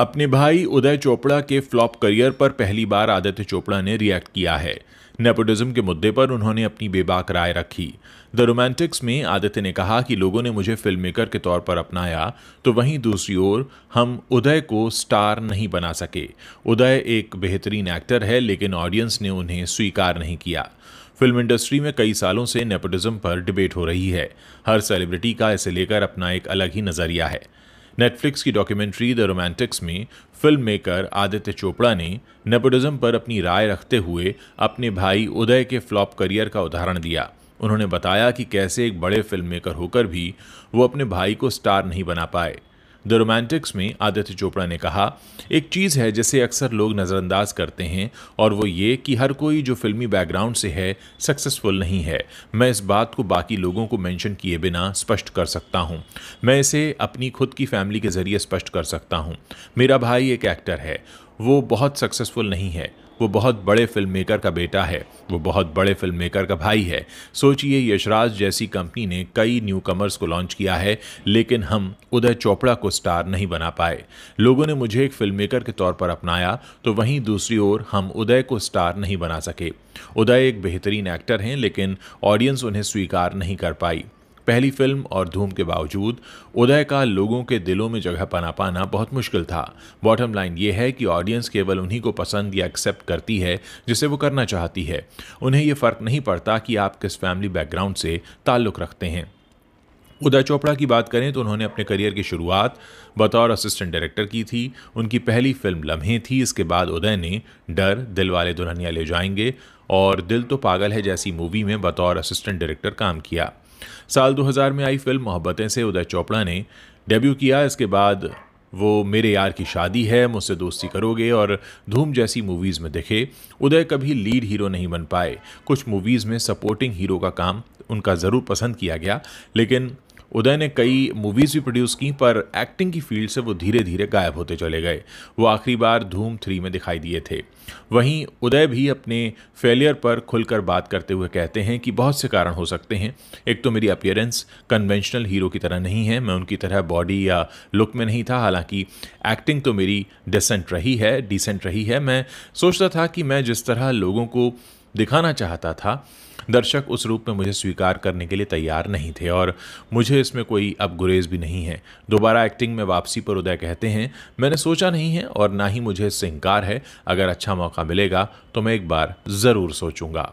अपने भाई उदय चोपड़ा के फ्लॉप करियर पर पहली बार आदित्य चोपड़ा ने रिएक्ट किया है नेपोटिज्म के मुद्दे पर उन्होंने अपनी बेबाक राय रखी द रोमांटिक्स में आदित्य ने कहा कि लोगों ने मुझे फिल्म मेकर के तौर पर अपनाया तो वहीं दूसरी ओर हम उदय को स्टार नहीं बना सके उदय एक बेहतरीन एक्टर है लेकिन ऑडियंस ने उन्हें स्वीकार नहीं किया फिल्म इंडस्ट्री में कई सालों से नेपोटिज्म पर डिबेट हो रही है हर सेलिब्रिटी का इसे लेकर अपना एक अलग ही नज़रिया है नेटफ्लिक्स की डॉक्यूमेंट्री द रोमांटिक्स में फिल्म मेकर आदित्य चोपड़ा ने नेपोटिज्म पर अपनी राय रखते हुए अपने भाई उदय के फ्लॉप करियर का उदाहरण दिया उन्होंने बताया कि कैसे एक बड़े फिल्म मेकर होकर भी वो अपने भाई को स्टार नहीं बना पाए द रोमांटिक्स में आदित्य चोपड़ा ने कहा एक चीज़ है जिसे अक्सर लोग नज़रअंदाज करते हैं और वो ये कि हर कोई जो फिल्मी बैकग्राउंड से है सक्सेसफुल नहीं है मैं इस बात को बाकी लोगों को मेंशन किए बिना स्पष्ट कर सकता हूँ मैं इसे अपनी खुद की फैमिली के ज़रिए स्पष्ट कर सकता हूँ मेरा भाई एक एक्टर है वो बहुत सक्सेसफुल नहीं है वो बहुत बड़े फिल्म मेकर का बेटा है वो बहुत बड़े फिल्म मेकर का भाई है सोचिए यशराज जैसी कंपनी ने कई न्यू कमर्स को लॉन्च किया है लेकिन हम उदय चोपड़ा को स्टार नहीं बना पाए लोगों ने मुझे एक फिल्म मेकर के तौर पर अपनाया तो वहीं दूसरी ओर हम उदय को स्टार नहीं बना सके उदय एक बेहतरीन एक्टर हैं लेकिन ऑडियंस उन्हें स्वीकार नहीं कर पाई पहली फिल्म और धूम के बावजूद उदय का लोगों के दिलों में जगह बना पाना बहुत मुश्किल था बॉटम लाइन ये है कि ऑडियंस केवल उन्हीं को पसंद या एक्सेप्ट करती है जिसे वो करना चाहती है उन्हें यह फ़र्क नहीं पड़ता कि आप किस फैमिली बैकग्राउंड से ताल्लुक़ रखते हैं उदय चोपड़ा की बात करें तो उन्होंने अपने करियर की शुरुआत बतौर असिस्टेंट डायरेक्टर की थी उनकी पहली फिल्म लम्हे थी इसके बाद उदय ने डर दिल वाले दुल्हनिया ले जाएंगे और दिल तो पागल है जैसी मूवी में बतौर असिस्टेंट डायरेक्टर काम किया साल 2000 में आई फिल्म मोहब्बतें से उदय चोपड़ा ने डेब्यू किया इसके बाद वो मेरे यार की शादी है मुझसे दोस्ती करोगे और धूम जैसी मूवीज़ में दिखे उदय कभी लीड हीरो नहीं बन पाए कुछ मूवीज़ में सपोर्टिंग हीरो का काम उनका ज़रूर पसंद किया गया लेकिन उदय ने कई मूवीज़ भी प्रोड्यूस की पर एक्टिंग की फील्ड से वो धीरे धीरे गायब होते चले गए वो आखिरी बार धूम थ्री में दिखाई दिए थे वहीं उदय भी अपने फेलियर पर खुलकर बात करते हुए कहते हैं कि बहुत से कारण हो सकते हैं एक तो मेरी अपियरेंस कन्वेंशनल हीरो की तरह नहीं है मैं उनकी तरह बॉडी या लुक में नहीं था हालांकि एक्टिंग तो मेरी डिसेंट रही है डिसेंट रही है मैं सोचता था कि मैं जिस तरह लोगों को दिखाना चाहता था दर्शक उस रूप में मुझे स्वीकार करने के लिए तैयार नहीं थे और मुझे इसमें कोई अब गुरेज भी नहीं है दोबारा एक्टिंग में वापसी पर उदय कहते हैं मैंने सोचा नहीं है और ना ही मुझे इससे इनकार है अगर अच्छा मौका मिलेगा तो मैं एक बार ज़रूर सोचूंगा